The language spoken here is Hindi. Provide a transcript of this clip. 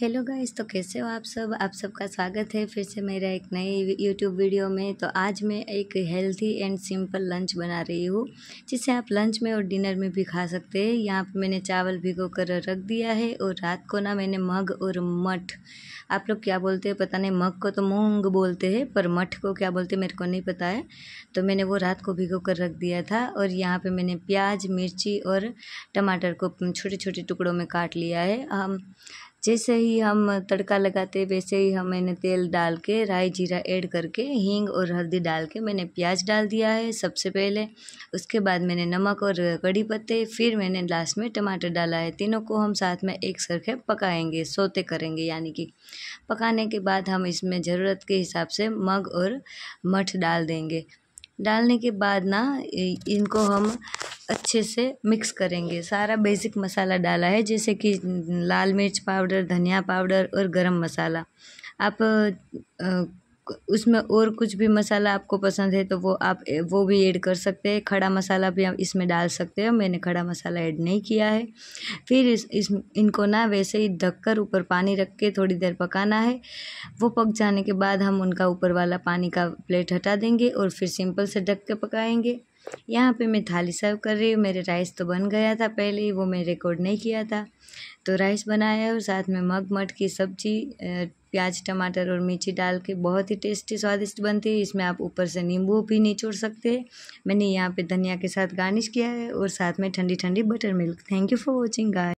हेलो गाइस तो कैसे हो आप सब आप सबका स्वागत है फिर से मेरा एक नए यूट्यूब वीडियो में तो आज मैं एक हेल्थी एंड सिंपल लंच बना रही हूँ जिसे आप लंच में और डिनर में भी खा सकते हैं यहाँ पर मैंने चावल भिगो कर रख दिया है और रात को ना मैंने मग और मठ आप लोग क्या बोलते हैं पता नहीं मग को तो मूंग बोलते हैं पर मठ को क्या बोलते मेरे को नहीं पता है तो मैंने वो रात को भिगो कर रख दिया था और यहाँ पर मैंने प्याज मिर्ची और टमाटर को छोटे छोटे टुकड़ों में काट लिया है हम जैसे ही हम तड़का लगाते वैसे ही हम मैंने तेल डाल के राई जीरा ऐड करके हींग और हल्दी डाल के मैंने प्याज डाल दिया है सबसे पहले उसके बाद मैंने नमक और कड़ी पत्ते फिर मैंने लास्ट में टमाटर डाला है तीनों को हम साथ में एक सरखे पकाएंगे सोते करेंगे यानी कि पकाने के बाद हम इसमें ज़रूरत के हिसाब से मग और मठ डाल देंगे डालने के बाद ना इनको हम अच्छे से मिक्स करेंगे सारा बेसिक मसाला डाला है जैसे कि लाल मिर्च पाउडर धनिया पाउडर और गरम मसाला आप उसमें और कुछ भी मसाला आपको पसंद है तो वो आप वो भी ऐड कर सकते हैं खड़ा मसाला भी आप इसमें डाल सकते हो मैंने खड़ा मसाला ऐड नहीं किया है फिर इस, इस इनको ना वैसे ही ढककर ऊपर पानी रख के थोड़ी देर पकाना है वो पक जाने के बाद हम उनका ऊपर वाला पानी का प्लेट हटा देंगे और फिर सिंपल से ढक के पकाएँगे यहाँ पे मैं थाली सर्व कर रही हूँ मेरे राइस तो बन गया था पहले ही वो मैं रिकॉर्ड नहीं किया था तो राइस बनाया और साथ में मग मट की सब्जी प्याज टमाटर और मिर्ची डाल के बहुत ही टेस्टी स्वादिष्ट बनती है इसमें आप ऊपर से नींबू भी निचोड़ सकते मैंने यहाँ पे धनिया के साथ गार्निश किया है और साथ में ठंडी ठंडी butter milk thank you for watching guy